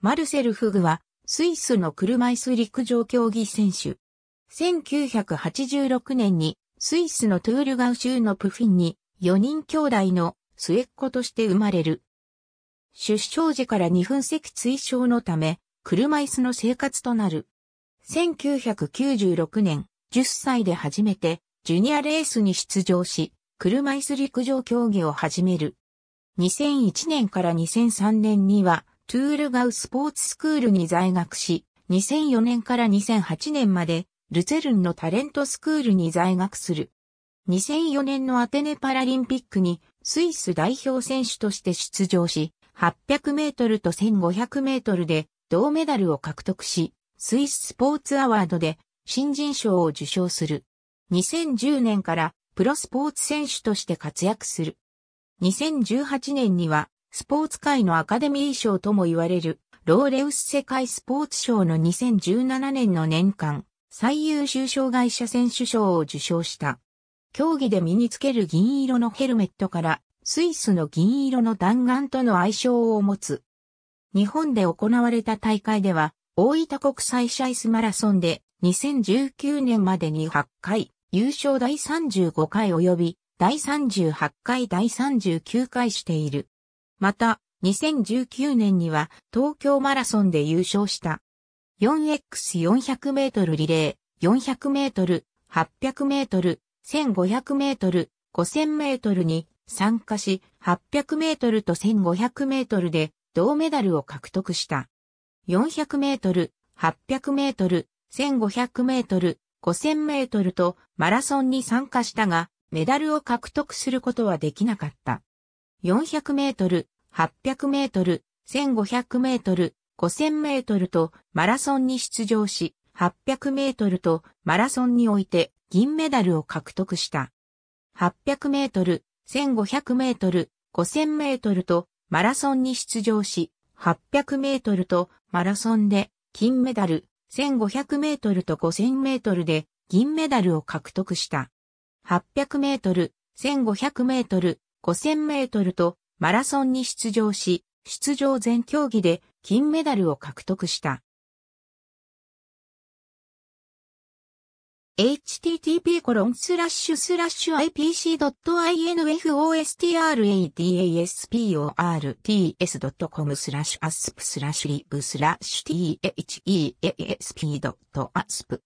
マルセル・フグは、スイスの車椅子陸上競技選手。1986年に、スイスのトゥールガウ州のプフィンに、4人兄弟の末っ子として生まれる。出生時から2分積追奨のため、車椅子の生活となる。1996年、10歳で初めて、ジュニアレースに出場し、車椅子陸上競技を始める。2001年から2003年には、トゥールガウスポーツスクールに在学し、2004年から2008年まで、ルツェルンのタレントスクールに在学する。2004年のアテネパラリンピックにスイス代表選手として出場し、800メートルと1500メートルで銅メダルを獲得し、スイススポーツアワードで新人賞を受賞する。2010年からプロスポーツ選手として活躍する。2018年にはスポーツ界のアカデミー賞とも言われる、ローレウス世界スポーツ賞の2017年の年間、最優秀障害者選手賞を受賞した。競技で身につける銀色のヘルメットから、スイスの銀色の弾丸との相性を持つ。日本で行われた大会では、大分国際シャイスマラソンで2019年までに8回、優勝第35回及び第38回第39回している。また、2019年には東京マラソンで優勝した。4x400 メートルリレー、400メートル、800メートル、1500メートル、5000メートルに参加し、800メートルと1500メートルで銅メダルを獲得した。400メートル、800メートル、1500メートル、5000メートルとマラソンに参加したが、メダルを獲得することはできなかった。400メートル、800メートル、1500メートル、5000メートルとマラソンに出場し、800メートルとマラソンにおいて銀メダルを獲得した。800メートル、1500メートル、5000メートルとマラソンに出場し、800メートルとマラソンで金メダル、1500メートルと5000メートルで銀メダルを獲得した。800メートル、1500メートル、5000メートルとマラソンに出場し、出場全競技で金メダルを獲得した。http ipc.infostradasports.com スラッシュアスプスラッシュリブスラッシュ theasp.asp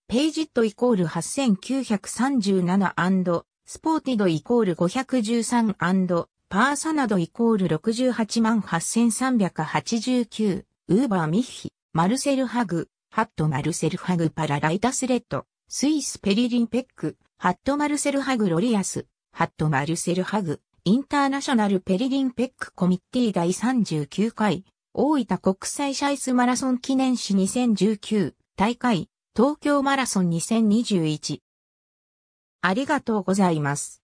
ページットイコール 8937& スポーティドイコール 513& パーサナドイコール68万8389、ウーバーミッヒ、マルセルハグ、ハットマルセルハグパラライタスレッド、スイスペリリンペック、ハットマルセルハグロリアス、ハットマルセルハグ、インターナショナルペリリンペックコミッティ第39回、大分国際シャイスマラソン記念誌2019大会、東京マラソン2021ありがとうございます。